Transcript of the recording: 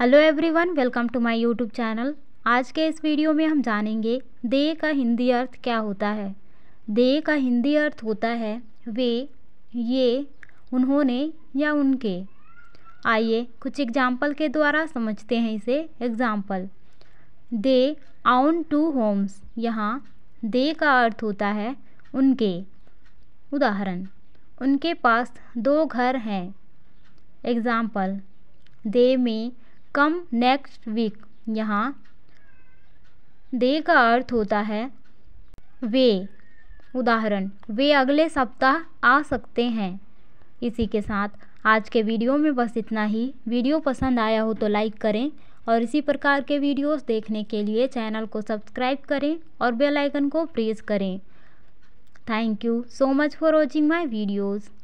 hello everyone welcome to my YouTube channel आज के इस वीडियो में हम जानेंगे दे का हिंदी अर्थ क्या होता है दे का हिंदी अर्थ होता है वे ये उन्होंने या उनके आइए कुछ एग्जाम्पल के द्वारा समझते हैं इसे एग्जाम्पल दे आउन टू होम्स यहाँ दे का अर्थ होता है उनके उदाहरण उनके पास दो घर हैं एग्ज़ाम्पल दे में कम नेक्स्ट वीक यहाँ दे का अर्थ होता है वे उदाहरण वे अगले सप्ताह आ सकते हैं इसी के साथ आज के वीडियो में बस इतना ही वीडियो पसंद आया हो तो लाइक करें और इसी प्रकार के वीडियोस देखने के लिए चैनल को सब्सक्राइब करें और बेल आइकन को प्रेस करें thank you so much for watching my videos